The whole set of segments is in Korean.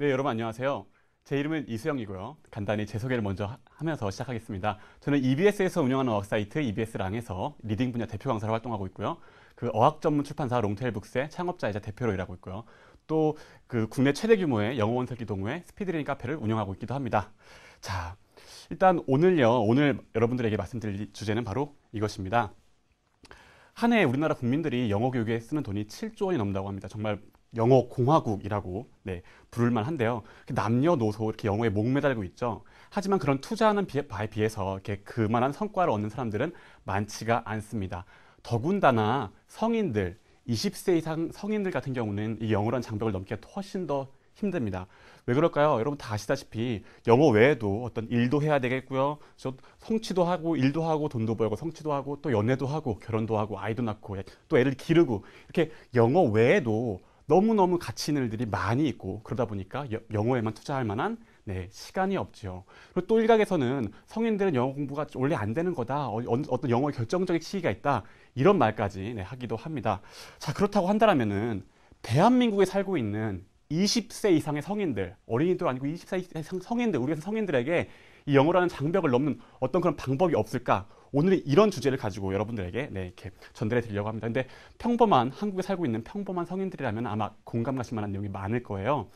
네, 여러분 안녕하세요. 제 이름은 이수영이고요. 간단히 제 소개를 먼저 하면서 시작하겠습니다. 저는 EBS에서 운영하는 어학사이트 EBS랑에서 리딩 분야 대표 강사로 활동하고 있고요. 그 어학 전문 출판사 롱테일북스의 창업자이자 대표로 일하고 있고요. 또 그 국내 최대 규모의 영어 원설기 동호회 스피드링 카페를 운영하고 있기도 합니다. 자, 일단 오늘요. 오늘 여러분들에게 말씀드릴 주제는 바로 이것입니다. 한 해 우리나라 국민들이 영어 교육에 쓰는 돈이 7조 원이 넘는다고 합니다. 정말 영어 공화국이라고 네, 부를 만한데요. 그 남녀노소 이렇게 영어에 목매달고 있죠. 하지만 그런 투자하는 바에 비해서 이렇게 그만한 성과를 얻는 사람들은 많지가 않습니다. 더군다나 성인들, 20세 이상 성인들 같은 경우는 이 영어란 장벽을 넘기가 훨씬 더 힘듭니다. 왜 그럴까요? 여러분 다 아시다시피 영어 외에도 어떤 일도 해야 되겠고요. 저 성취도 하고 일도 하고 돈도 벌고 성취도 하고 또 연애도 하고 결혼도 하고 아이도 낳고 또 애를 기르고 이렇게 영어 외에도 너무너무 가치 있는 일들이 많이 있고 그러다 보니까 영어에만 투자할 만한 네, 시간이 없죠 그리고 또 일각에서는 성인들은 영어 공부가 원래 안 되는 거다. 어, 떤 영어의 결정적인 시기가 있다. 이런 말까지 네, 하기도 합니다. 자, 그렇다고 한다라면은 대한민국에 살고 있는 20세 이상의 성인들, 어린이도 아니고 20세 이상의 성인들, 우리가 성인들에게 이 영어라는 장벽을 넘는 어떤 그런 방법이 없을까? 오늘은 이런 주제를 가지고 여러분들에게 네, 이렇게 전달해 드리려고 합니다. 근데 평범한 한국에 살고 있는 평범한 성인들이라면 아마 공감 하실 만한 내용이 많을 거예요.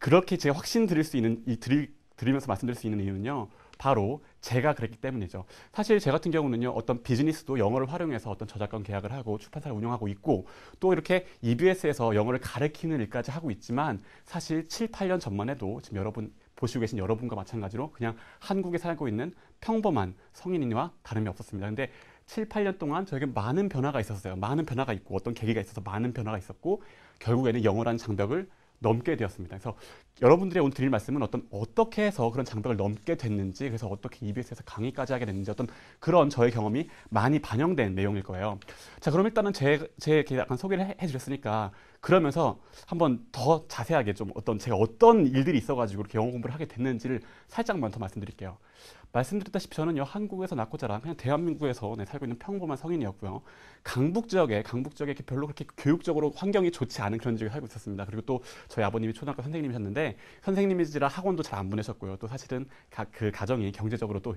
그렇게 제가 확신 드릴 수 있는 이 드리, 드리면서 말씀드릴 수 있는 이유는요. 바로 제가 그랬기 때문이죠. 사실 제 같은 경우는요, 어떤 비즈니스도 영어를 활용해서 어떤 저작권 계약을 하고 출판사를 운영하고 있고 또 이렇게 EBS에서 영어를 가르키는 일까지 하고 있지만 사실 7, 8년 전만 해도 지금 여러분 보시고 계신 여러분과 마찬가지로 그냥 한국에 살고 있는 평범한 성인인와 다름이 없었습니다. 근데 7, 8년 동안 저에게 많은 변화가 있었어요. 많은 변화가 있고 어떤 계기가 있어서 많은 변화가 있었고 결국에는 영어라는 장벽을 넘게 되었습니다. 그래서 여러분들이 오늘 드릴 말씀은 어떤 어떻게 해서 그런 장벽을 넘게 됐는지 그래서 어떻게 EBS에서 강의까지 하게 됐는지 어떤 그런 저의 경험이 많이 반영된 내용일 거예요. 자 그럼 일단은 제, 제 약간 소개를 해, 해드렸으니까 그러면서 한번 더 자세하게 좀 어떤 제가 어떤 일들이 있어가지고 이렇게 영어 공부를 하게 됐는지를 살짝만 더 말씀드릴게요. 말씀드렸다시피 저는요 한국에서 낳고 자란 그냥 대한민국에서 네, 살고 있는 평범한 성인이었고요 강북 지역에 강북 지역에 별로 그렇게 교육적으로 환경이 좋지 않은 그런 지역에 살고 있었습니다 그리고 또 저희 아버님이 초등학교 선생님이셨는데 선생님이시라 학원도 잘 안 보내셨고요 또 사실은 가, 그 가정이 경제적으로 또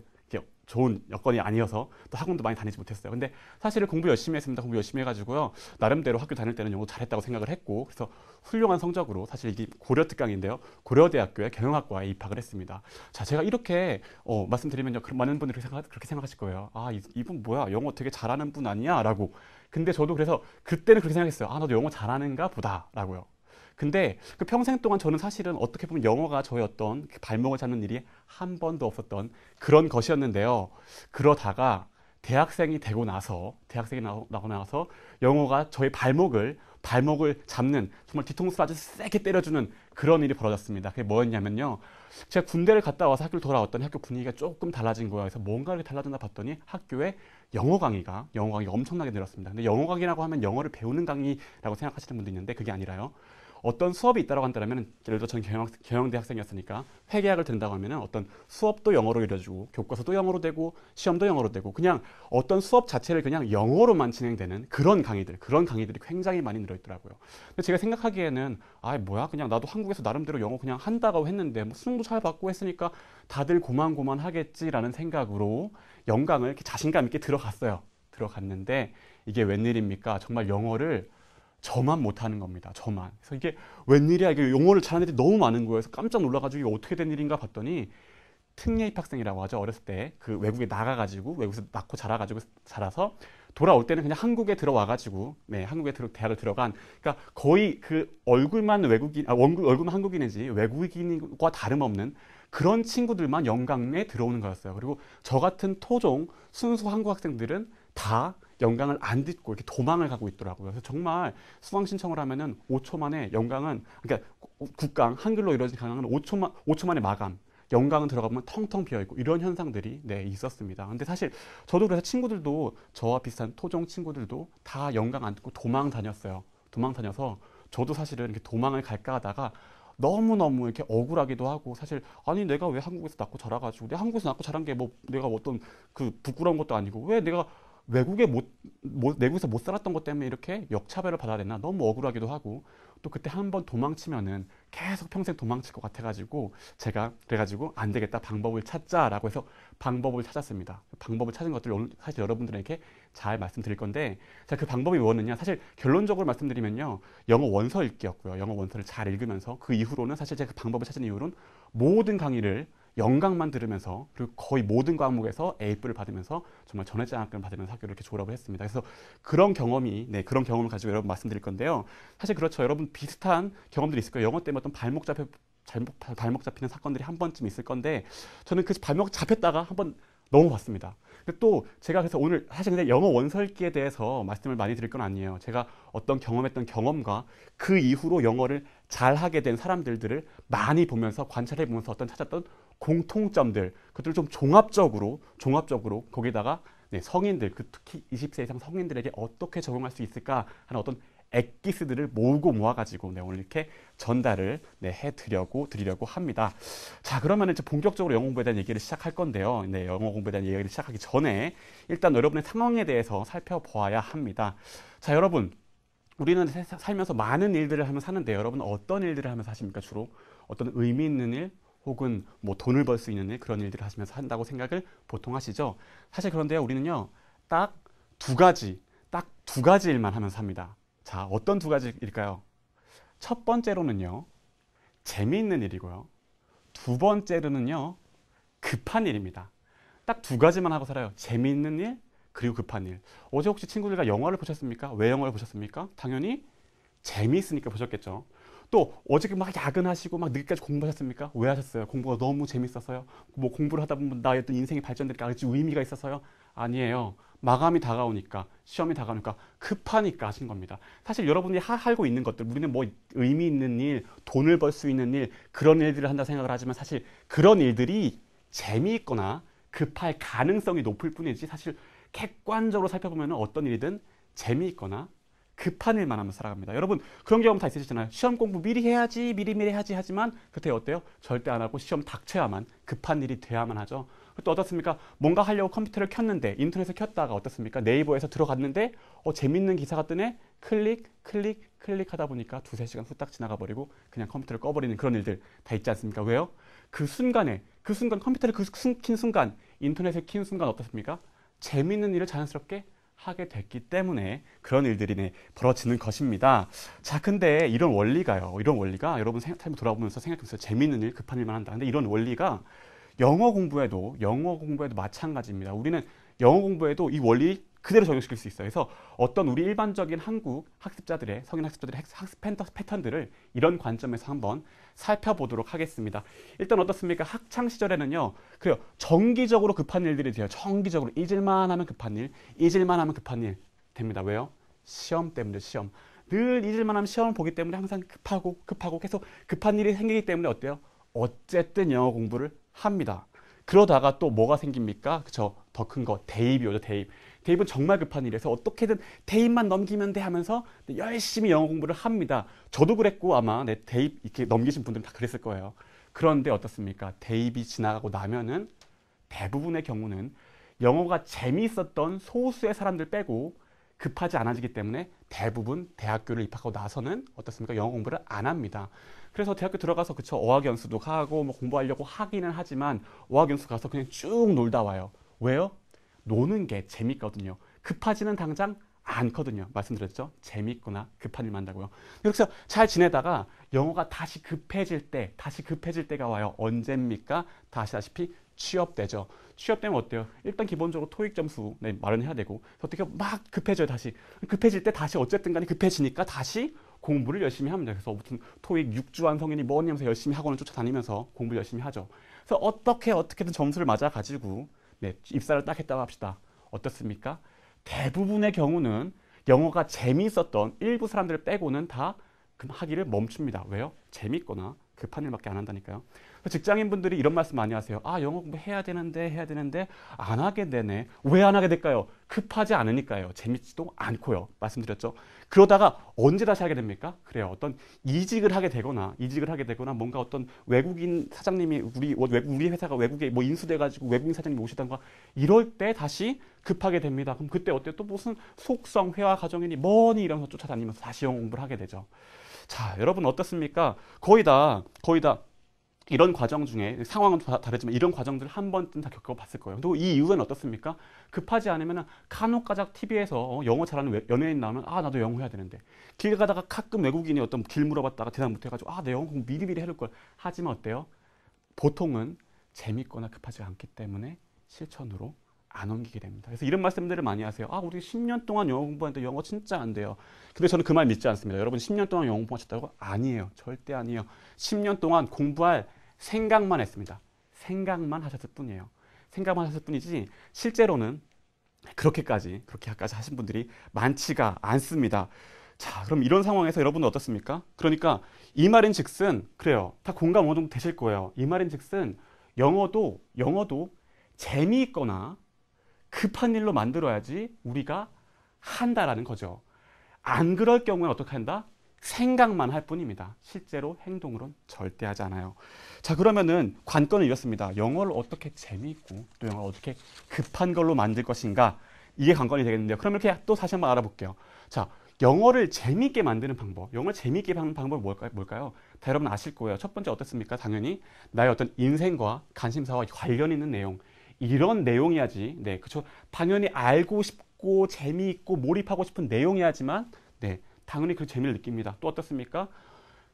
좋은 여건이 아니어서 또 학원도 많이 다니지 못했어요. 근데 사실은 공부 열심히 했습니다. 공부 열심히 해가지고요. 나름대로 학교 다닐 때는 영어 잘했다고 생각을 했고 그래서 훌륭한 성적으로 사실 이게 고려 특강인데요. 고려대학교의 경영학과에 입학을 했습니다. 자 제가 이렇게 어, 말씀드리면요. 그 많은 분들이 생각, 그렇게 생각하실 거예요. 아 이, 이분 뭐야 영어 되게 잘하는 분 아니야? 라고 근데 저도 그래서 그때는 그렇게 생각했어요. 아, 나도 영어 잘하는가 보다라고요. 근데 그 평생 동안 저는 사실은 어떻게 보면 영어가 저의 어떤 발목을 잡는 일이 한 번도 없었던 그런 것이었는데요. 그러다가 대학생이 되고 나서 대학생이 나고 나서 영어가 저의 발목을 발목을 잡는 정말 뒤통수를 아주 세게 때려주는 그런 일이 벌어졌습니다. 그게 뭐였냐면요. 제가 군대를 갔다 와서 학교를 돌아왔더니 학교 분위기가 조금 달라진 거예요. 그래서 뭔가 이렇게 달라졌나 봤더니 학교에 영어 강의가 영어 강의가 엄청나게 늘었습니다. 근데 영어 강의라고 하면 영어를 배우는 강의라고 생각하시는 분도 있는데 그게 아니라요. 어떤 수업이 있다고 한다면 예를 들어 저는 경영, 경영대 학생이었으니까 회계학을 된다고 하면 어떤 수업도 영어로 이뤄지고 교과서도 영어로 되고 시험도 영어로 되고 그냥 어떤 수업 자체를 그냥 영어로만 진행되는 그런 강의들 그런 강의들이 굉장히 많이 늘어있더라고요. 근데 제가 생각하기에는 아 뭐야 그냥 나도 한국에서 나름대로 영어 그냥 한다고 했는데 뭐 수능도 잘 받고 했으니까 다들 고만고만 하겠지라는 생각으로 영광을 이렇게 자신감 있게 들어갔어요. 들어갔는데 이게 웬일입니까? 정말 영어를 저만 못하는 겁니다. 저만. 그래서 이게 웬일이야. 이게 용어를 잘하는 애들이 너무 많은 거예요. 서 깜짝 놀라가지고 이게 어떻게 된 일인가 봤더니 특례 입학생이라고 하죠. 어렸을 때 그 외국에 나가가지고 외국에서 낳고 자라가지고 자라서 돌아올 때는 그냥 한국에 들어와가지고 네 한국에 들어 대학을 들어간 그러니까 거의 그 얼굴만 외국인 아 원구, 얼굴만 한국인인지 외국인과 다름없는 그런 친구들만 영광에 들어오는 거였어요. 그리고 저 같은 토종 순수 한국 학생들은 다영광을안 듣고 이렇게 도망을 가고 있더라고요. 그래서 정말 수강 신청을 하면은 5초 만에 영광은 그러니까 국강 한글로 이루어진 강강은 5초만 5초 만에 마감. 영광은 들어가면 텅텅 비어 있고 이런 현상들이 네 있었습니다. 근데 사실 저도 그래서 친구들도 저와 비슷한 토종 친구들도 다영광안 듣고 도망 다녔어요. 도망 다녀서 저도 사실은 이렇게 도망을 갈까 하다가 너무너무 이렇게 억울하기도 하고 사실 아니 내가 왜 한국에서 낳고 자라가지고 내가 한국에서 낳고 자란 게 뭐 내가 어떤 그 부끄러운 것도 아니고 왜 내가 외국에 못, 못, 내국에서 못 살았던 것 때문에 이렇게 역차별을 받아야 되나 너무 억울하기도 하고 또 그때 한 번 도망치면은 계속 평생 도망칠 것 같아가지고 제가 그래가지고 안 되겠다 방법을 찾자라고 해서 방법을 찾았습니다. 방법을 찾은 것들 오늘 사실 여러분들에게 잘 말씀드릴 건데 자그 방법이 뭐였느냐 사실 결론적으로 말씀드리면요 영어 원서 읽기였고요 영어 원서를 잘 읽으면서 그 이후로는 사실 제가 그 방법을 찾은 이후로는 모든 강의를 영광만 들으면서 그리고 거의 모든 과목에서 A뿔을 받으면서 정말 전해장학금을 받으면서 학교를 이렇게 졸업을 했습니다. 그래서 그런 경험이 네 그런 경험을 가지고 여러분 말씀드릴 건데요. 사실 그렇죠. 여러분 비슷한 경험들이 있을 거예요. 영어 때문에 어떤 발목 잡혀 발목, 발목 잡히는 사건들이 한 번쯤 있을 건데 저는 그 발목 잡혔다가 한 번 넘어봤습니다. 또 제가 그래서 오늘 사실 근데 영어 원설기에 대해서 말씀을 많이 드릴 건 아니에요. 제가 어떤 경험했던 경험과 그 이후로 영어를 잘하게 된 사람들들을 많이 보면서 관찰해 보면서 어떤 찾았던 공통점들 그들을 좀 종합적으로 종합적으로 거기다가 네, 성인들 그 특히 20세 이상 성인들에게 어떻게 적용할 수 있을까 하는 어떤 액기스들을 모으고 모아가지고 네, 오늘 이렇게 전달을 네, 해드려고 드리려고 합니다. 자 그러면 이제 본격적으로 영어 공부에 대한 얘기를 시작할 건데요. 네, 영어 공부에 대한 얘기를 시작하기 전에 일단 여러분의 상황에 대해서 살펴보아야 합니다. 자 여러분 우리는 살면서 많은 일들을 하면 서 사는데 여러분 어떤 일들을 하면서 하십니까 주로 어떤 의미 있는 일 혹은 뭐 돈을 벌 수 있는 일, 그런 일들을 하시면서 한다고 생각을 보통 하시죠. 사실 그런데요, 우리는요, 딱 두 가지, 딱 두 가지 일만 하면서 합니다. 자, 어떤 두 가지 일까요? 첫 번째로는요, 재미있는 일이고요. 두 번째로는요, 급한 일입니다. 딱 두 가지만 하고 살아요. 재미있는 일, 그리고 급한 일. 어제 혹시 친구들과 영화를 보셨습니까? 왜 영화를 보셨습니까? 당연히 재미있으니까 보셨겠죠. 또 어저께 막 야근하시고 막 늦게까지 공부하셨습니까? 왜 하셨어요? 공부가 너무 재밌어서요? 뭐 공부를 하다 보면 나의 어떤 인생이 발전되니까 아주 의미가 있어서요? 아니에요. 마감이 다가오니까 시험이 다가오니까 급하니까 하신 겁니다. 사실 여러분이 하고 있는 것들 우리는 뭐 의미 있는 일, 돈을 벌 수 있는 일 그런 일들을 한다 생각을 하지만 사실 그런 일들이 재미있거나 급할 가능성이 높을 뿐이지 사실 객관적으로 살펴보면 어떤 일이든 재미있거나 급한 일만 하면 살아갑니다. 여러분 그런 경험 다 있으시잖아요. 시험 공부 미리 해야지 미리미리 해야지 하지만 그때 어때요? 절대 안 하고 시험 닥쳐야만 급한 일이 돼야만 하죠. 또 어떻습니까? 뭔가 하려고 컴퓨터를 켰는데 인터넷을 켰다가 어떻습니까? 네이버에서 들어갔는데 어 재밌는 기사가 뜨네? 클릭 클릭 클릭하다 보니까 두세 시간 후딱 지나가 버리고 그냥 컴퓨터를 꺼버리는 그런 일들 다 있지 않습니까? 왜요? 그 순간에 그 순간 컴퓨터를 그킨 순간 인터넷을 킨 순간 어떻습니까? 재밌는 일을 자연스럽게 하게 됐기 때문에 그런 일들이 네, 벌어지는 것입니다. 자, 근데 이런 원리가요. 이런 원리가 여러분 생각하면 돌아보면서 생각해보세요. 재미있는 일, 급한 일만 한다. 근데 이런 원리가 영어 공부에도 영어 공부에도 마찬가지입니다. 우리는 영어 공부에도 이 원리 그대로 적용시킬 수 있어요. 그래서 어떤 우리 일반적인 한국 학습자들의 성인 학습자들의 학습 패턴들을 이런 관점에서 한번 살펴보도록 하겠습니다. 일단 어떻습니까? 학창 시절에는요. 그래요. 정기적으로 급한 일들이 돼요. 정기적으로 잊을만 하면 급한 일, 잊을만 하면 급한 일 됩니다. 왜요? 시험 때문에 시험. 늘 잊을만 하면 시험을 보기 때문에 항상 급하고 급하고 계속 급한 일이 생기기 때문에 어때요? 어쨌든 영어 공부를 합니다. 그러다가 또 뭐가 생깁니까? 그쵸? 더 큰거 대입이 오죠, 대입. 대입은 정말 급한 일에서 어떻게든 대입만 넘기면 돼 하면서 열심히 영어 공부를 합니다. 저도 그랬고 아마 내 대입 이렇게 넘기신 분들은 다 그랬을 거예요. 그런데 어떻습니까? 대입이 지나가고 나면은 대부분의 경우는 영어가 재미있었던 소수의 사람들 빼고 급하지 않아지기 때문에 대부분 대학교를 입학하고 나서는 어떻습니까? 영어 공부를 안 합니다. 그래서 대학교 들어가서 그쵸 어학 연수도 하고뭐 공부하려고 하기는 하지만 어학 연수 가서 그냥 쭉 놀다 와요. 왜요? 노는 게 재밌거든요. 급하지는 당장 않거든요. 말씀드렸죠? 재밌거나 급한 일만 한다고요. 그래서 잘 지내다가 영어가 다시 급해질 때, 다시 급해질 때가 와요. 언제입니까? 다시 다시피 취업되죠. 취업되면 어때요? 일단 기본적으로 토익 점수 네, 마련해야 되고 어떻게 막 급해져요 다시. 급해질 때 다시 어쨌든 간에 급해지니까 다시 공부를 열심히 합니다. 그래서 무튼 토익 6주한 성인이 뭐니 하면서 열심히 학원을 쫓아다니면서 공부를 열심히 하죠. 그래서 어떻게 어떻게든 점수를 맞아가지고 네, 입사를 딱 했다고 합시다. 어떻습니까? 대부분의 경우는 영어가 재미있었던 일부 사람들을 빼고는 다 그럼 하기를 멈춥니다. 왜요? 재미있거나 급한 그 일밖에 안 한다니까요. 직장인분들이 이런 말씀 많이 하세요. 아, 영어 공부 해야 되는데, 해야 되는데, 안 하게 되네. 왜 안 하게 될까요? 급하지 않으니까요. 재밌지도 않고요. 말씀드렸죠. 그러다가 언제 다시 하게 됩니까? 그래요. 어떤 이직을 하게 되거나, 이직을 하게 되거나, 뭔가 어떤 외국인 사장님이, 우리, 우리 회사가 외국에 뭐 인수돼가지고 외국인 사장님 오시던가, 이럴 때 다시 급하게 됩니다. 그럼 그때 어때요? 또 무슨 속성, 회화, 가정이니, 뭐니 이러면서 쫓아다니면서 다시 영어 공부를 하게 되죠. 자, 여러분 어떻습니까? 거의 다, 거의 다 이런 과정 중에 상황은 다 다르지만 이런 과정들 을한 번쯤 다 겪어봤을 거예요. 또이이유는 어떻습니까? 급하지 않으면 간혹가작 TV에서 어, 영어 잘하는 연예인 나오면 아 나도 영어 해야 되는데 길 가다가 가끔 외국인이 어떤 길 물어봤다가 대답 못해가지고 아 내 영어 공부 미리미리 해놓을 걸 하지만 어때요? 보통은 재밌거나 급하지 않기 때문에 실천으로 안 옮기게 됩니다. 그래서 이런 말씀들을 많이 하세요. 아, 우리 10년 동안 영어 공부하는데 영어 진짜 안 돼요. 근데 저는 그 말 믿지 않습니다. 여러분 10년 동안 영어 공부하셨다고? 아니에요. 절대 아니에요. 10년 동안 공부할 생각만 했습니다. 생각만 하셨을 뿐이에요. 생각만 하셨을 뿐이지 실제로는 그렇게까지 그렇게까지 하신 분들이 많지가 않습니다. 자, 그럼 이런 상황에서 여러분은 어떻습니까? 그러니까 이 말인 즉슨 그래요. 다 공감 어느 정도 되실 거예요. 이 말인 즉슨 영어도 영어도 재미있거나 급한 일로 만들어야지 우리가 한다라는 거죠. 안 그럴 경우에 어떻게 한다? 생각만 할 뿐입니다. 실제로 행동으론 절대 하지 않아요. 자, 그러면은 관건을 이었습니다. 영어를 어떻게 재미있고 또 영어를 어떻게 급한 걸로 만들 것인가? 이게 관건이 되겠는데요. 그럼 이렇게 또 다시 한번 알아볼게요. 자, 영어를 재미있게 만드는 방법. 영어를 재미있게 하는 방법은 뭘까요? 뭘까요? 다 여러분 아실 거예요. 첫 번째 어떻습니까? 당연히 나의 어떤 인생과 관심사와 관련 있는 내용. 이런 내용이야지. 네, 그렇죠. 당연히 알고 싶고 재미있고 몰입하고 싶은 내용이야지만 네, 당연히 그 재미를 느낍니다. 또 어떻습니까?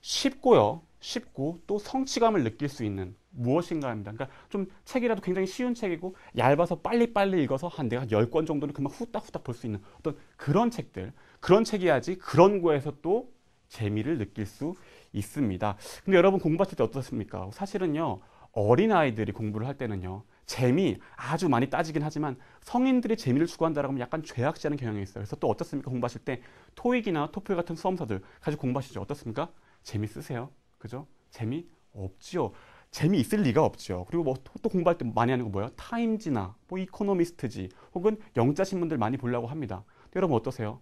쉽고요. 쉽고 또 성취감을 느낄 수 있는 무엇인가입니다. 그러니까 좀 책이라도 굉장히 쉬운 책이고 얇아서 빨리빨리 읽어서 한 내가 열 권 정도는 그만 후딱후딱 볼 수 있는 어떤 그런 책들. 그런 책이야지 그런 거에서 또 재미를 느낄 수 있습니다. 근데 여러분 공부하실 때 어떻습니까? 사실은요. 어린아이들이 공부를 할 때는요. 재미 아주 많이 따지긴 하지만 성인들이 재미를 추구한다라고 하면 약간 죄악시하는 경향이 있어요. 그래서 또 어떻습니까? 공부하실 때 토익이나 토플 같은 수험사들 가지고 공부하시죠. 어떻습니까? 재미 쓰세요. 그죠? 재미 없지요. 재미 있을 리가 없죠. 그리고 뭐 또 공부할 때 많이 하는 거 뭐예요? 타임지나 뭐 이코노미스트지 혹은 영자 신문들 많이 보려고 합니다. 여러분 어떠세요?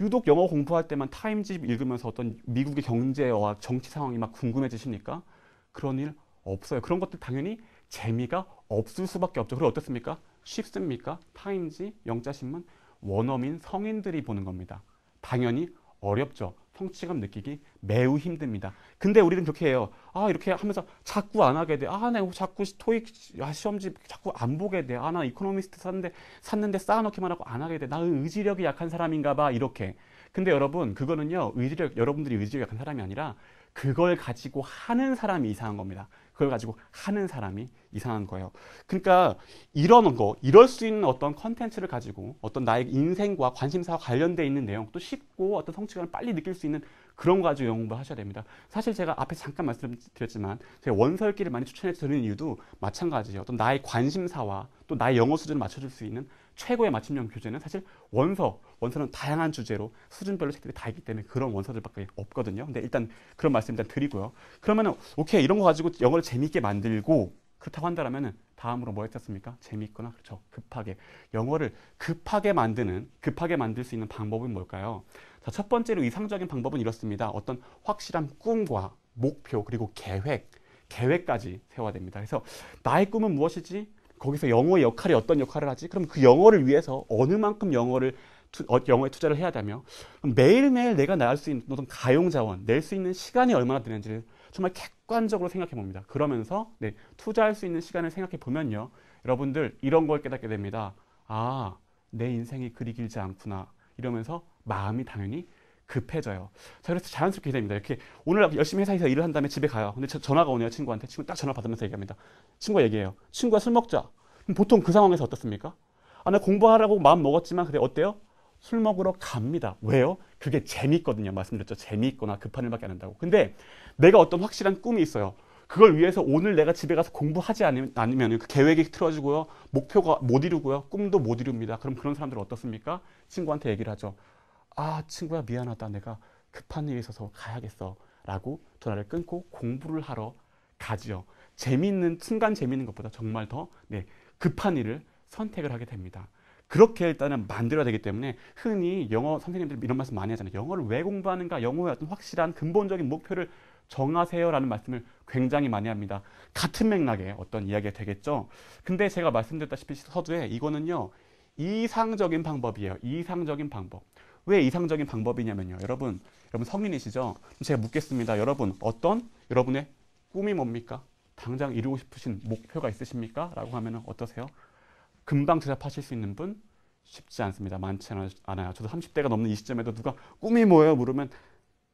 유독 영어 공부할 때만 타임지 읽으면서 어떤 미국의 경제와 정치 상황이 막 궁금해지십니까? 그런 일 없어요. 그런 것들 당연히 재미가 없을 수밖에 없죠. 그리고 어떻습니까? 쉽습니까? 타임지, 영자신문, 원어민 성인들이 보는 겁니다. 당연히 어렵죠. 성취감 느끼기 매우 힘듭니다. 근데 우리는 그렇게 해요. 아 이렇게 하면서 자꾸 안 하게 돼. 아나 네, 자꾸 토익 아, 시험지 자꾸 안 보게 돼. 아나 이코노미스트 샀는데 샀는데 쌓아놓기만 하고 안 하게 돼. 나 의지력이 약한 사람인가 봐 이렇게. 근데 여러분 그거는요 의지력 여러분들이 의지력이 약한 사람이 아니라 그걸 가지고 하는 사람이 이상한 겁니다. 그걸 가지고 하는 사람이 이상한 거예요. 그러니까 이런 거, 이럴 수 있는 어떤 컨텐츠를 가지고 어떤 나의 인생과 관심사와 관련돼 있는 내용 또 쉽고 어떤 성취감을 빨리 느낄 수 있는 그런 거 가지고 영어 하셔야 됩니다. 사실 제가 앞에 잠깐 말씀드렸지만 제가 원설기를 많이 추천해 드리는 이유도 마찬가지예요. 어떤 나의 관심사와 또 나의 영어 수준을 맞춰줄 수 있는 최고의 맞춤형 교재는 사실 원서, 원서는 다양한 주제로 수준별로 책들이 다 있기 때문에 그런 원서들밖에 없거든요. 근데 일단 그런 말씀 일단 드리고요. 그러면은 오케이 이런 거 가지고 영어를 재미있게 만들고 그렇다고 한다면은 다음으로 뭐 했었습니까? 재미있거나 그렇죠. 급하게 영어를 급하게 만드는 급하게 만들 수 있는 방법은 뭘까요? 자, 첫 번째로 이상적인 방법은 이렇습니다. 어떤 확실한 꿈과 목표 그리고 계획 계획까지 세워야 됩니다. 그래서 나의 꿈은 무엇이지? 거기서 영어의 역할이 어떤 역할을 하지? 그럼 그 영어를 위해서 어느 만큼 영어를 투, 어, 영어에 투자를 해야 되며 매일매일 내가 나갈 수 있는 어떤 가용 자원, 낼 수 있는 시간이 얼마나 되는지를 정말 객관적으로 생각해 봅니다. 그러면서 네, 투자할 수 있는 시간을 생각해 보면요. 여러분들 이런 걸 깨닫게 됩니다. 아, 내 인생이 그리 길지 않구나. 이러면서 마음이 당연히 급해져요. 자, 그래서 자연스럽게 됩니다. 이렇게 오늘 열심히 회사에서 일을 한 다음에 집에 가요. 근데 전화가 오네요, 친구한테. 친구 딱 전화 받으면서 얘기합니다. 친구가 얘기해요. 친구가 술 먹자. 보통 그 상황에서 어떻습니까? 아, 나 공부하라고 마음 먹었지만, 근데 어때요? 술 먹으러 갑니다. 왜요? 그게 재미있거든요. 말씀드렸죠. 재미있거나 급한 일밖에 안 한다고. 근데 내가 어떤 확실한 꿈이 있어요. 그걸 위해서 오늘 내가 집에 가서 공부하지 않으면 그 계획이 틀어지고요. 목표가 못 이루고요. 꿈도 못 이룹니다. 그럼 그런 사람들은 어떻습니까? 친구한테 얘기를 하죠. 아 친구야 미안하다 내가 급한 일이 있어서 가야겠어 라고 전화를 끊고 공부를 하러 가지요. 재밌는 순간 재밌는 것보다 정말 더 네, 급한 일을 선택을 하게 됩니다. 그렇게 일단은 만들어야 되기 때문에 흔히 영어 선생님들이 이런 말씀 많이 하잖아요. 영어를 왜 공부하는가? 영어의 어떤 확실한 근본적인 목표를 정하세요라는 말씀을 굉장히 많이 합니다. 같은 맥락의 어떤 이야기가 되겠죠. 근데 제가 말씀드렸다시피 서두에 이거는요. 이상적인 방법이에요. 이상적인 방법. 왜 이상적인 방법이냐면요. 여러분, 여러분 성인이시죠? 제가 묻겠습니다. 여러분, 어떤 여러분의 꿈이 뭡니까? 당장 이루고 싶으신 목표가 있으십니까? 라고 하면 어떠세요? 금방 대답하실 수 있는 분 쉽지 않습니다. 많지 않아요. 저도 30대가 넘는 이 시점에도 누가 꿈이 뭐예요? 물으면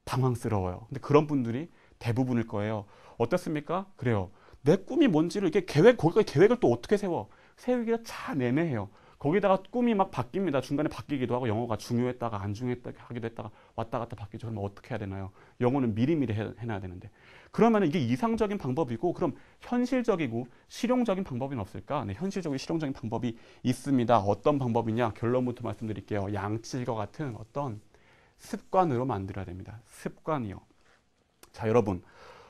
당황스러워요. 근데 그런 분들이 대부분일 거예요. 어떻습니까? 그래요. 내 꿈이 뭔지를 이렇게 계획, 거기까지 계획을 또 어떻게 세워? 세우기가 참 애매해요. 거기다가 꿈이 막 바뀝니다. 중간에 바뀌기도 하고 영어가 중요했다가 안 중요했다가 하기도 했다가 왔다 갔다 바뀌죠. 그러면 어떻게 해야 되나요? 영어는 미리미리 해놔야 되는데 그러면 이게 이상적인 방법이고 그럼 현실적이고 실용적인 방법이 없을까? 네, 현실적이고 실용적인 방법이 있습니다. 어떤 방법이냐? 결론부터 말씀드릴게요. 양치과 같은 어떤 습관으로 만들어야 됩니다. 습관이요. 자 여러분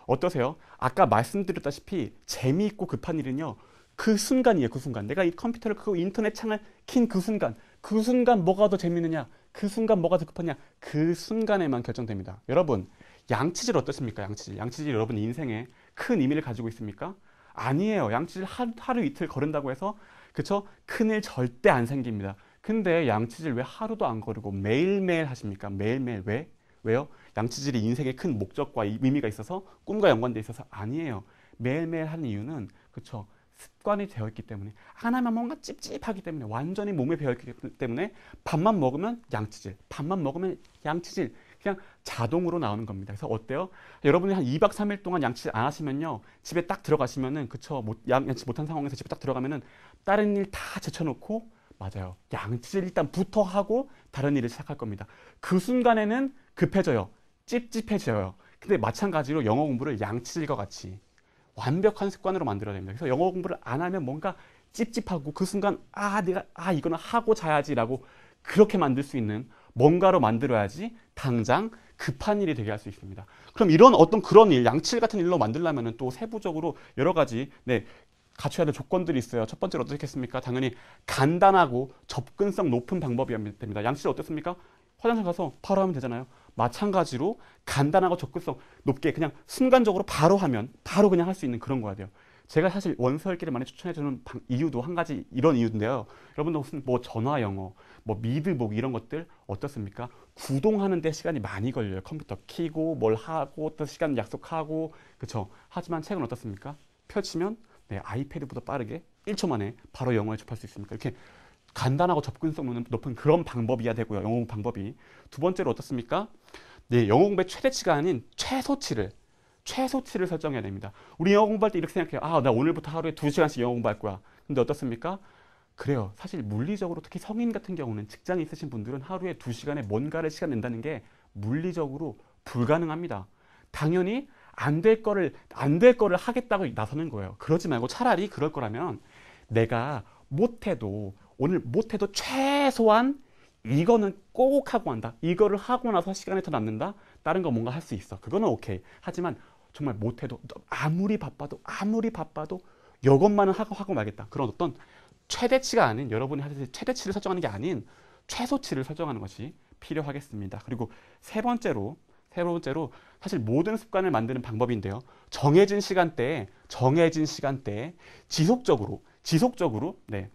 어떠세요? 아까 말씀드렸다시피 재미있고 급한 일은요. 그 순간이에요. 그 순간. 내가 이 컴퓨터를 끄고 그 인터넷 창을 킨 그 순간. 그 순간 뭐가 더 재밌느냐? 그 순간 뭐가 더 급하냐? 그 순간에만 결정됩니다. 여러분, 양치질 어떻습니까? 양치질. 양치질 여러분 인생에 큰 의미를 가지고 있습니까? 아니에요. 양치질 하루 이틀 거른다고 해서 그쵸? 큰일 절대 안 생깁니다. 근데 양치질 왜 하루도 안 거르고 매일매일 하십니까? 매일매일 왜? 왜요? 양치질이 인생의 큰 목적과 의미가 있어서 꿈과 연관돼 있어서 아니에요. 매일매일 하는 이유는 그쵸? 습관이 되어 있기 때문에 하나면 뭔가 찝찝하기 때문에 완전히 몸에 배어 있기 때문에 밥만 먹으면 양치질, 밥만 먹으면 양치질 그냥 자동으로 나오는 겁니다. 그래서 어때요? 여러분이 한 2박 3일 동안 양치질 안 하시면요. 집에 딱 들어가시면은 그쵸 못, 양치 못한 상황에서 집에 딱 들어가면은 다른 일 다 제쳐놓고 맞아요. 양치질 일단부터 하고 다른 일을 시작할 겁니다. 그 순간에는 급해져요. 찝찝해져요. 근데 마찬가지로 영어 공부를 양치질과 같이 완벽한 습관으로 만들어야 됩니다. 그래서 영어 공부를 안 하면 뭔가 찝찝하고 그 순간 아 내가 아 이거는 하고 자야지라고 그렇게 만들 수 있는 뭔가로 만들어야지 당장 급한 일이 되게 할 수 있습니다. 그럼 이런 어떤 그런 일, 양칠 같은 일로 만들려면 또 세부적으로 여러 가지 네 갖춰야 될 조건들이 있어요. 첫 번째로 어떻겠습니까? 당연히 간단하고 접근성 높은 방법이 됩니다. 양치질 어떻습니까? 화장실 가서 바로 하면 되잖아요. 마찬가지로 간단하고 접근성 높게 그냥 순간적으로 바로 하면 바로 그냥 할 수 있는 그런 거야 돼요. 제가 사실 원서읽기를 많이 추천해주는 이유도 한 가지 이런 이유인데요. 여러분도 무슨 뭐 전화 영어, 뭐미드뭐 이런 것들 어떻습니까? 구동하는 데 시간이 많이 걸려요. 컴퓨터 키고 뭘 하고 또 시간 약속하고 그렇죠 하지만 책은 어떻습니까? 펼치면 네, 아이패드보다 빠르게 1초 만에 바로 영어에 접할 수 있습니까? 이렇게 간단하고 접근성 높은 그런 방법이어야 되고요. 영어 공부 방법이. 두 번째로 어떻습니까? 네, 영어 공부의 최대치가 아닌 최소치를 최소치를 설정해야 됩니다. 우리 영어 공부할 때 이렇게 생각해요. 아, 나 오늘부터 하루에 두시간씩 영어 공부할 거야. 근데 어떻습니까? 그래요. 사실 물리적으로 특히 성인 같은 경우는 직장에 있으신 분들은 하루에 두시간에 뭔가를 시간 낸다는 게 물리적으로 불가능합니다. 당연히 안 될 거를 안 될 거를 하겠다고 나서는 거예요. 그러지 말고 차라리 그럴 거라면 내가 못해도 오늘 못해도 최소한 이거는 꼭 하고 한다. 이거를 하고 나서 시간이 더 남는다. 다른 거 뭔가 할 수 있어. 그거는 오케이. 하지만 정말 못해도 아무리 바빠도 아무리 바빠도 이것만은 하고 하고 말겠다. 그런 어떤 최대치가 아닌 여러분이 하듯이 최대치를 설정하는 게 아닌 최소치를 설정하는 것이 필요하겠습니다. 그리고 세 번째로 세 번째로 사실 모든 습관을 만드는 방법인데요. 정해진 시간대에 정해진 시간대에 지속적으로 지속적으로 네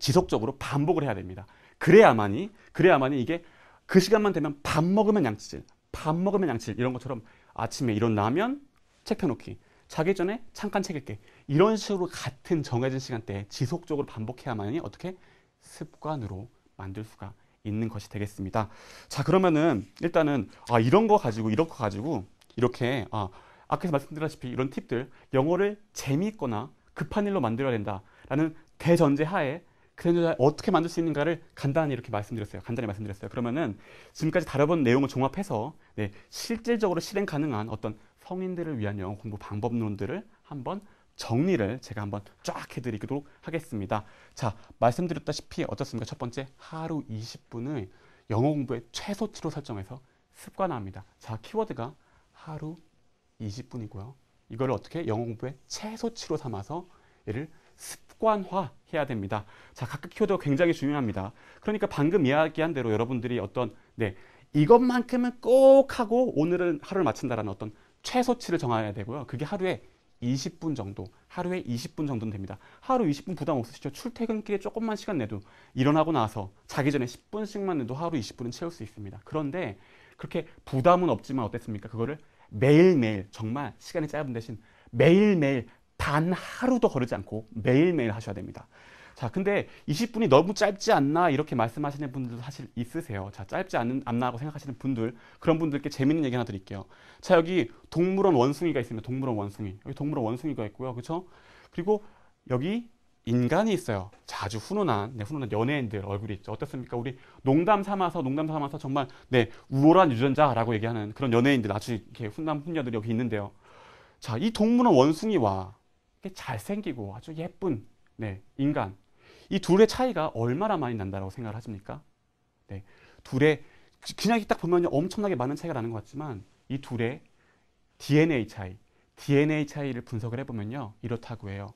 지속적으로 반복을 해야 됩니다. 그래야만이 그래야만이 이게 그 시간만 되면 밥 먹으면 양치질, 밥 먹으면 양치질 이런 것처럼 아침에 일어나면 책 펴놓기, 자기 전에 잠깐 책 읽기 이런 식으로 같은 정해진 시간대에 지속적으로 반복해야만이 어떻게 습관으로 만들 수가 있는 것이 되겠습니다. 자 그러면은 일단은 아 이런 거 가지고 이런 거 가지고 이렇게 아 아까서 말씀드렸다시피 이런 팁들 영어를 재미있거나 급한 일로 만들어야 된다라는 대전제 하에 그래도 어떻게 만들 수 있는가를 간단히 이렇게 말씀드렸어요. 간단히 말씀드렸어요. 그러면은 지금까지 다뤄본 내용을 종합해서 네, 실질적으로 실행 가능한 어떤 성인들을 위한 영어 공부 방법론들을 한번 정리를 제가 한번 쫙 해드리도록 하겠습니다. 자, 말씀드렸다시피 어떻습니까? 첫 번째, 하루 20분을 영어 공부의 최소치로 설정해서 습관화합니다. 자, 키워드가 하루 20분이고요. 이걸 어떻게 영어 공부의 최소치로 삼아서 얘를 습관화 해야 됩니다. 자, 각각 키워드가 굉장히 중요합니다. 그러니까 방금 이야기한 대로 여러분들이 어떤 네 이것만큼은 꼭 하고 오늘은 하루를 마친다라는 어떤 최소치를 정해야 되고요. 그게 하루에 20분 정도, 하루에 20분 정도는 됩니다. 하루 20분 부담 없으시죠? 출퇴근길에 조금만 시간 내도 일어나고 나서 자기 전에 10분씩만 내도 하루 20분은 채울 수 있습니다. 그런데 그렇게 부담은 없지만 어땠습니까? 그거를 매일매일 정말 시간이 짧은 대신 매일매일 단 하루도 거르지 않고 매일매일 하셔야 됩니다. 자, 근데 20분이 너무 짧지 않나 이렇게 말씀하시는 분들도 사실 있으세요. 자, 짧지 않은, 않나라고 생각하시는 분들, 그런 분들께 재밌는 얘기 하나 드릴게요. 자, 여기 동물원 원숭이가 있습니다. 동물원 원숭이. 여기 동물원 원숭이가 있고요. 그렇죠? 그리고 여기 인간이 있어요. 자주 훈훈한, 네, 훈훈한 연예인들 얼굴이 있죠. 어떻습니까? 우리 농담 삼아서, 농담 삼아서 정말, 네, 우월한 유전자라고 얘기하는 그런 연예인들 아주 이렇게 훈남, 훈녀들이 여기 있는데요. 자, 이 동물원 원숭이와 잘생기고 아주 예쁜 네, 인간 이 둘의 차이가 얼마나 많이 난다고 생각을 하십니까? 네, 둘의 그냥 딱 보면 엄청나게 많은 차이가 나는 것 같지만 이 둘의 DNA 차이, DNA 차이를 분석을 해보면요 이렇다고 해요.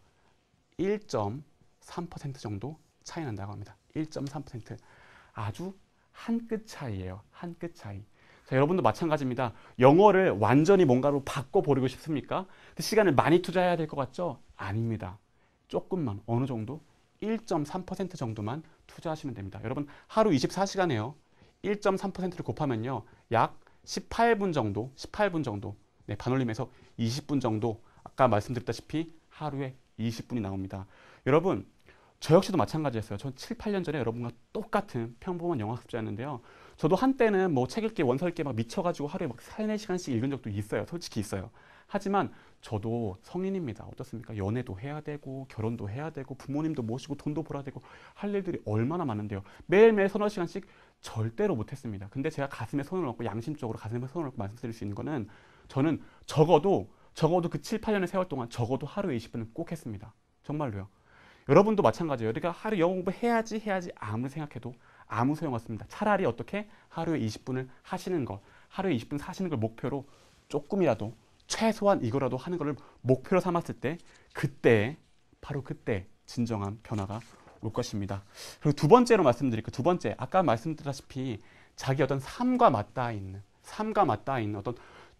1.3% 정도 차이 난다고 합니다. 1.3% 아주 한 끗 차이예요. 한 끗 차이. 자, 여러분도 마찬가지입니다. 영어를 완전히 뭔가로 바꿔버리고 싶습니까? 시간을 많이 투자해야 될 것 같죠? 아닙니다. 조금만, 어느 정도? 1.3% 정도만 투자하시면 됩니다. 여러분, 하루 24시간에요. 1.3%를 곱하면요. 약 18분 정도, 18분 정도, 네, 반올림해서 20분 정도, 아까 말씀드렸다시피 하루에 20분이 나옵니다. 여러분, 저 역시도 마찬가지였어요. 전 7, 8년 전에 여러분과 똑같은 평범한 영어 학습자였는데요. 저도 한때는 뭐 책 읽기, 원서 읽기 막 미쳐가지고 하루에 막 3, 4시간씩 읽은 적도 있어요. 솔직히 있어요. 하지만 저도 성인입니다. 어떻습니까? 연애도 해야 되고 결혼도 해야 되고 부모님도 모시고 돈도 벌어야 되고 할 일들이 얼마나 많은데요. 매일매일 서너 시간씩 절대로 못했습니다. 근데 제가 가슴에 손을 얹고 양심적으로 가슴에 손을 얹고 말씀드릴 수 있는 거는 저는 적어도 적어도 그 7, 8년의 세월 동안 적어도 하루에 20분은 꼭 했습니다. 정말로요. 여러분도 마찬가지예요. 우리가 그러니까 하루 영어 공부 해야지 해야지 아무리 생각해도 아무 소용 없습니다. 차라리 어떻게 하루에 20분을 하시는 것, 하루에 20분 사시는 걸 목표로 조금이라도 최소한 이거라도 하는 것을 목표로 삼았을 때 그때 바로 그때 진정한 변화가 올 것입니다. 그리고 두 번째로 말씀드릴게요. 두 번째, 아까 말씀드렸다시피 자기 어떤 삶과 맞닿아 있는, 삶과 맞닿아 있는 어떤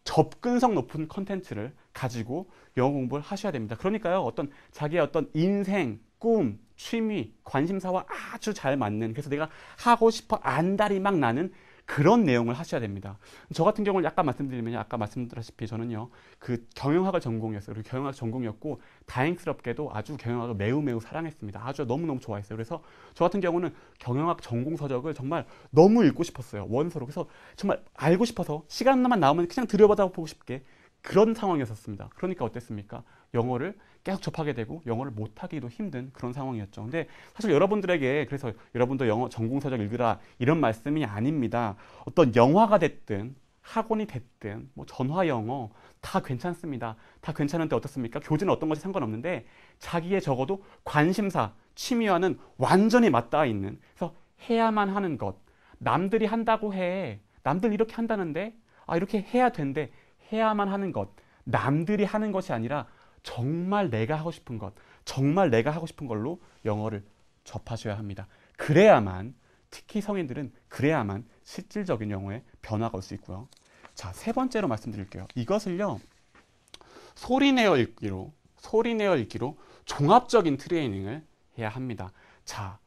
접근성 높은 컨텐츠를 가지고 영어 공부를 하셔야 됩니다. 그러니까요, 어떤 자기의 어떤 인생, 꿈, 취미, 관심사와 아주 잘 맞는 그래서 내가 하고 싶어 안달이 막 나는 그런 내용을 하셔야 됩니다. 저 같은 경우는 약간 말씀드리면 아까 말씀드렸다시피 저는요 그 경영학을 전공이었어요. 그리고 경영학 전공이었고 다행스럽게도 아주 경영학을 매우 매우 사랑했습니다. 아주 너무 너무 좋아했어요. 그래서 저 같은 경우는 경영학 전공 서적을 정말 너무 읽고 싶었어요. 원서로 그래서 정말 알고 싶어서 시간만 나오면 그냥 들여받아보고 싶게 그런 상황이었습니다. 그러니까 어땠습니까? 영어를 계속 접하게 되고 영어를 못하기도 힘든 그런 상황이었죠. 근데 사실 여러분들에게 그래서 여러분도 영어 전공서적 읽으라 이런 말씀이 아닙니다. 어떤 영화가 됐든 학원이 됐든 뭐 전화 영어 다 괜찮습니다. 다 괜찮은데 어떻습니까? 교재는 어떤 것이 상관없는데 자기의 적어도 관심사, 취미와는 완전히 맞닿아 있는 그래서 해야만 하는 것. 남들이 한다고 해. 남들 이렇게 한다는데 아 이렇게 해야 된대. 해야만 하는 것. 남들이 하는 것이 아니라 정말 내가 하고 싶은 것, 정말 내가 하고 싶은 걸로 영어를 접하셔야 합니다. 그래야만 특히 성인들은 그래야만 실질적인 영어에 변화가 올 수 있고요. 자, 세 번째로 말씀드릴게요. 이것을요. 소리내어 읽기로 소리내어 읽기로 종합적인 트레이닝을 해야 합니다. 자,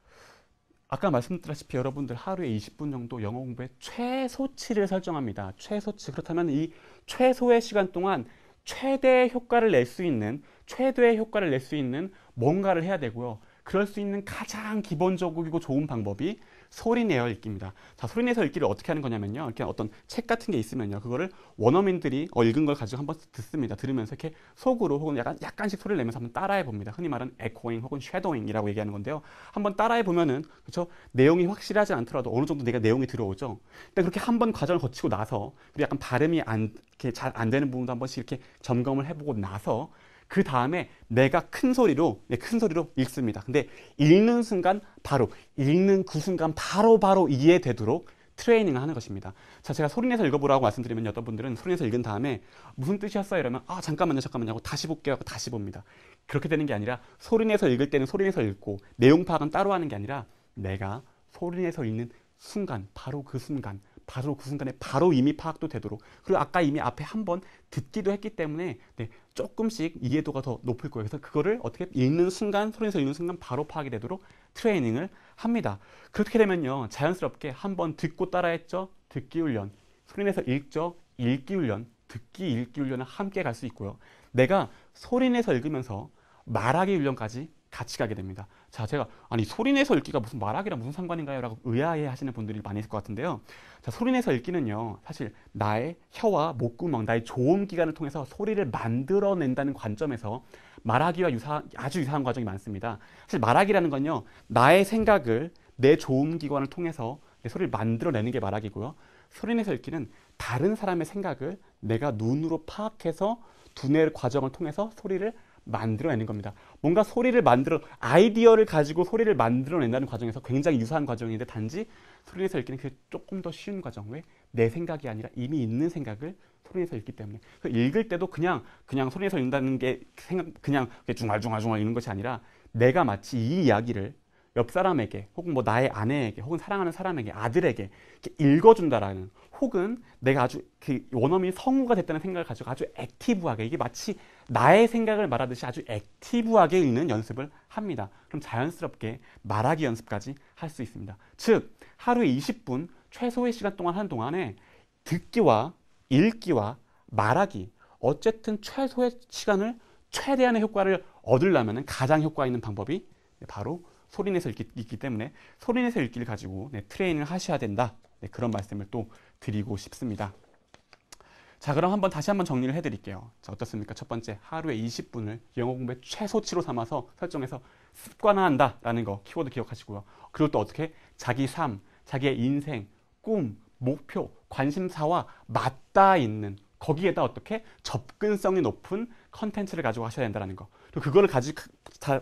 아까 말씀드렸다시피 여러분들 하루에 20분 정도 영어 공부의 최소치를 설정합니다. 최소치. 그렇다면 이 최소의 시간 동안 최대의 효과를 낼 수 있는 최대의 효과를 낼 수 있는 뭔가를 해야 되고요. 그럴 수 있는 가장 기본적이고 좋은 방법이 소리내어 읽기입니다. 자, 소리내서 읽기를 어떻게 하는 거냐면요. 이렇게 어떤 책 같은 게 있으면요. 그거를 원어민들이 어, 읽은 걸 가지고 한 번 듣습니다. 들으면서 이렇게 속으로 혹은 약간, 약간씩 소리를 내면서 한번 따라해 봅니다. 흔히 말하는 에코잉 혹은 쉐도잉이라고 얘기하는 건데요. 한번 따라해 보면은, 그렇죠 내용이 확실하지 않더라도 어느 정도 내가 내용이 들어오죠. 근데 그렇게 한 번 과정을 거치고 나서, 그리고 약간 발음이 안, 이렇게 잘 안 되는 부분도 한 번씩 이렇게 점검을 해보고 나서, 그 다음에 내가 큰 소리로 네, 큰 소리로 읽습니다. 근데 읽는 순간 바로 읽는 그 순간 바로 바로 이해되도록 트레이닝을 하는 것입니다. 자, 제가 소리내서 읽어보라고 말씀드리면 어떤 분들은 소리내서 읽은 다음에 무슨 뜻이었어요? 이러면 아 잠깐만요, 잠깐만요 하고 다시 볼게요 하고 다시 봅니다. 그렇게 되는 게 아니라 소리내서 읽을 때는 소리내서 읽고 내용 파악은 따로 하는 게 아니라 내가 소리내서 읽는 순간 바로 그 순간 바로 그 순간에 바로 이미 파악도 되도록 그리고 아까 이미 앞에 한 번 듣기도 했기 때문에 네, 조금씩 이해도가 더 높을 거예요. 그래서 그거를 어떻게 읽는 순간 소리에서 읽는 순간 바로 파악이 되도록 트레이닝을 합니다. 그렇게 되면요 자연스럽게 한 번 듣고 따라했죠 듣기 훈련 소리내서 읽죠 읽기 훈련 듣기 읽기 훈련을 함께 갈 수 있고요. 내가 소리내서 읽으면서 말하기 훈련까지 같이 가게 됩니다. 자, 제가 아니 소리내서 읽기가 무슨 말하기랑 무슨 상관인가요? 라고 의아해 하시는 분들이 많이 있을 것 같은데요. 자, 소리내서 읽기는요. 사실 나의 혀와 목구멍, 나의 조음 기관을 통해서 소리를 만들어낸다는 관점에서 말하기와 유사 아주 유사한 과정이 많습니다. 사실 말하기라는 건요. 나의 생각을 내 조음 기관을 통해서 내 소리를 만들어내는 게 말하기고요. 소리내서 읽기는 다른 사람의 생각을 내가 눈으로 파악해서 두뇌 과정을 통해서 소리를 만들어내는 겁니다. 뭔가 소리를 만들어 아이디어를 가지고 소리를 만들어낸다는 과정에서 굉장히 유사한 과정인데 단지 소리내서 읽기는 그게 조금 더 쉬운 과정 왜내 생각이 아니라 이미 있는 생각을 소리내서 읽기 때문에 그 읽을 때도 그냥 그냥 소리내서 읽는다는 게 생각 그냥 중얼중얼중얼 읽는 것이 아니라 내가 마치 이 이야기를 옆 사람에게 혹은 뭐 나의 아내에게 혹은 사랑하는 사람에게 아들에게 이렇게 읽어준다라는 혹은 내가 아주 그 원어민 성우가 됐다는 생각을 가지고 아주 액티브하게 이게 마치 나의 생각을 말하듯이 아주 액티브하게 읽는 연습을 합니다. 그럼 자연스럽게 말하기 연습까지 할 수 있습니다. 즉 하루에 20분 최소의 시간 동안 한 동안에 듣기와 읽기와 말하기 어쨌든 최소의 시간을 최대한의 효과를 얻으려면 가장 효과 있는 방법이 바로 소리내서 읽기, 있기 때문에 소리내서 읽기를 가지고 네, 트레이닝을 하셔야 된다. 네, 그런 말씀을 또 드리고 싶습니다. 자, 그럼 한번 다시 한번 정리를 해드릴게요. 자, 어떻습니까? 첫 번째, 하루에 20분을 영어 공부의 최소치로 삼아서 설정해서 습관화한다라는 거 키워드 기억하시고요. 그리고 또 어떻게 자기 삶, 자기의 인생, 꿈, 목표, 관심사와 맞닿아 있는 거기에다 어떻게 접근성이 높은 컨텐츠를 가지고 하셔야 된다는 라 거. 그리고 그거를 가지고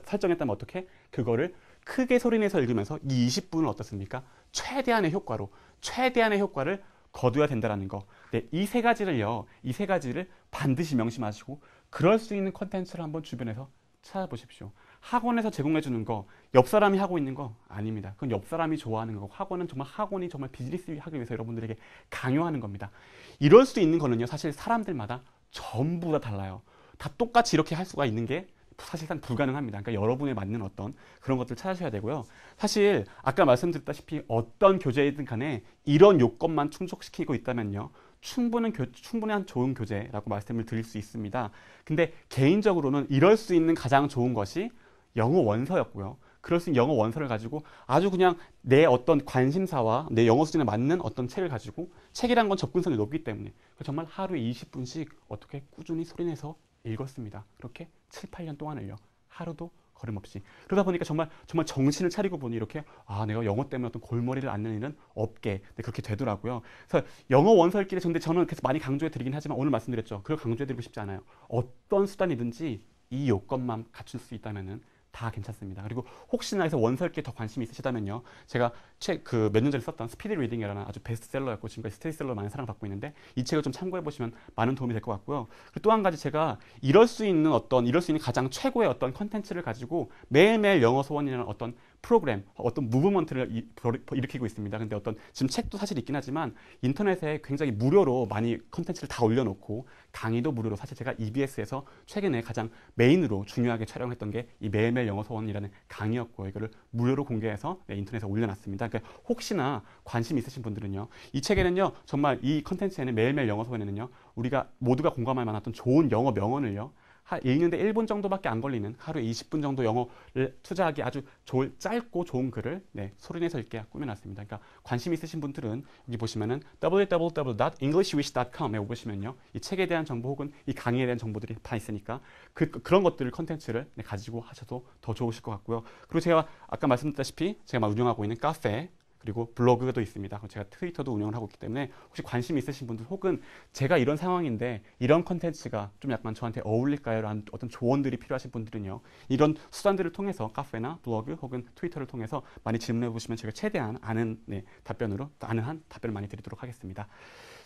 설정했다면 어떻게 그거를 크게 소리내서 읽으면서 이 20분을 어떻습니까? 최대한의 효과로 최대한의 효과를 거둬야 된다라는 거. 네, 이세 가지를요. 이 세 가지를 반드시 명심하시고 그럴 수 있는 컨텐츠를 한번 주변에서 찾아보십시오. 학원에서 제공해 주는 거, 옆 사람이 하고 있는 거 아닙니다. 그건 옆 사람이 좋아하는 거고 학원은 정말 학원이 정말 비즈니스 하기 위해서 여러분들에게 강요하는 겁니다. 이럴 수 있는 거는요. 사실 사람들마다 전부 다 달라요. 다 똑같이 이렇게 할 수가 있는 게 사실상 불가능합니다. 그러니까 여러분에 맞는 어떤 그런 것들찾아셔야 되고요. 사실 아까 말씀드렸다시피 어떤 교재이든 간에 이런 요건만 충족시키고 있다면요. 충분한 교, 충분한 좋은 교재라고 말씀을 드릴 수 있습니다. 근데 개인적으로는 이럴 수 있는 가장 좋은 것이 영어 원서였고요. 그럴 수 있는 영어 원서를 가지고 아주 그냥 내 어떤 관심사와 내 영어 수준에 맞는 어떤 책을 가지고 책이란 건 접근성이 높기 때문에 정말 하루에 20분씩 어떻게 꾸준히 소리내서 읽었습니다. 그렇게 7, 8년 동안을요. 하루도 걸음없이. 그러다 보니까 정말 정말 정신을 차리고 보니 이렇게 아 내가 영어 때문에 어떤 골머리를 앓는 일은 없게 네, 그렇게 되더라고요. 그래서 영어 원서읽기를 근데 저는 계속 많이 강조해 드리긴 하지만 오늘 말씀드렸죠. 그걸 강조해 드리고 싶지 않아요. 어떤 수단이든지 이 요건만 갖출 수 있다면은 다 괜찮습니다. 그리고 혹시나 해서 원서 읽기에 더 관심이 있으시다면요. 제가 책 그 몇 년 전에 썼던 스피드 리딩이라는 아주 베스트셀러였고 지금까지 스테디셀러로 많은 사랑받고 있는데 이 책을 좀 참고해 보시면 많은 도움이 될 것 같고요. 그리고 또 한 가지 제가 이럴 수 있는 어떤 이럴 수 있는 가장 최고의 어떤 컨텐츠를 가지고 매일매일 영어 소원이라는 어떤 프로그램, 어떤 무브먼트를 일으키고 있습니다. 근데 어떤 지금 책도 사실 있긴 하지만 인터넷에 굉장히 무료로 많이 컨텐츠를 다 올려놓고 강의도 무료로 사실 제가 EBS에서 최근에 가장 메인으로 중요하게 촬영했던 게 이 매일매일 영어 소원이라는 강의였고 이거를 무료로 공개해서 네, 인터넷에 올려놨습니다. 그러니까 혹시나 관심 있으신 분들은요. 이 책에는요. 정말 이 컨텐츠에는 매일매일 영어 소원에는요. 우리가 모두가 공감할 만한 어떤 좋은 영어 명언을요. 한 읽는데 1분 정도밖에 안 걸리는 하루에 20분 정도 영어를 투자하기 아주 좋을, 짧고 좋은 글을 네, 소리내서 읽게 꾸며놨습니다. 그러니까 관심 있으신 분들은 여기 보시면은 www.englishwish.com에 오시면요. 이 책에 대한 정보 혹은 이 강의에 대한 정보들이 다 있으니까 그, 그런 것들을 컨텐츠를 네, 가지고 하셔도 더 좋으실 것 같고요. 그리고 제가 아까 말씀드렸다시피 제가 운영하고 있는 카페 그리고 블로그도 있습니다. 제가 트위터도 운영을 하고 있기 때문에 혹시 관심 있으신 분들 혹은 제가 이런 상황인데 이런 컨텐츠가 좀 약간 저한테 어울릴까요? 라는 어떤 조언들이 필요하신 분들은요. 이런 수단들을 통해서 카페나 블로그 혹은 트위터를 통해서 많이 질문해 보시면 제가 최대한 아는 네, 답변으로 아는 한 답변을 많이 드리도록 하겠습니다.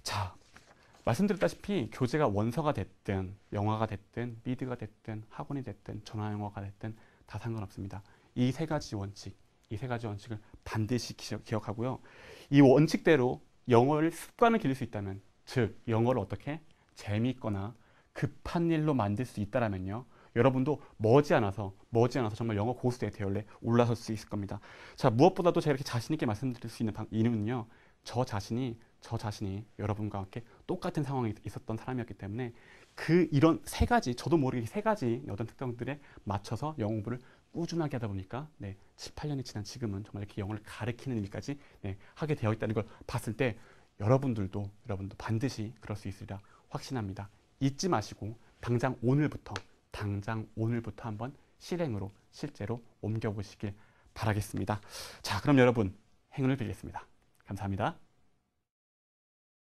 자, 말씀드렸다시피 교재가 원서가 됐든 영화가 됐든 미드가 됐든 학원이 됐든 전화 영화가 됐든 다 상관없습니다. 이 세 가지 원칙, 이 세 가지 원칙을 반드시 기억하고요. 이 원칙대로 영어를 습관을 기를 수 있다면, 즉 영어를 어떻게 재미있거나 급한 일로 만들 수 있다라면요. 여러분도 머지않아서 머지않아서 정말 영어 고수의 대열에 올라설 수 있을 겁니다. 자 무엇보다도 제가 이렇게 자신 있게 말씀드릴 수 있는 방, 이유는요. 저 자신이 저 자신이 여러분과 함께 똑같은 상황에 있었던 사람이었기 때문에 그 이런 세 가지 저도 모르게 세 가지 어떤 특성들에 맞춰서 영어 공부를 꾸준하게 하다 보니까 네, 18년이 지난 지금은 정말 이렇게 영어를 가르키는 일까지 네, 하게 되어 있다는 걸 봤을 때 여러분들도 여러분도 반드시 그럴 수 있으리라 확신합니다. 잊지 마시고 당장 오늘부터 당장 오늘부터 한번 실행으로 실제로 옮겨보시길 바라겠습니다. 자, 그럼 여러분 행운을 빌겠습니다. 감사합니다.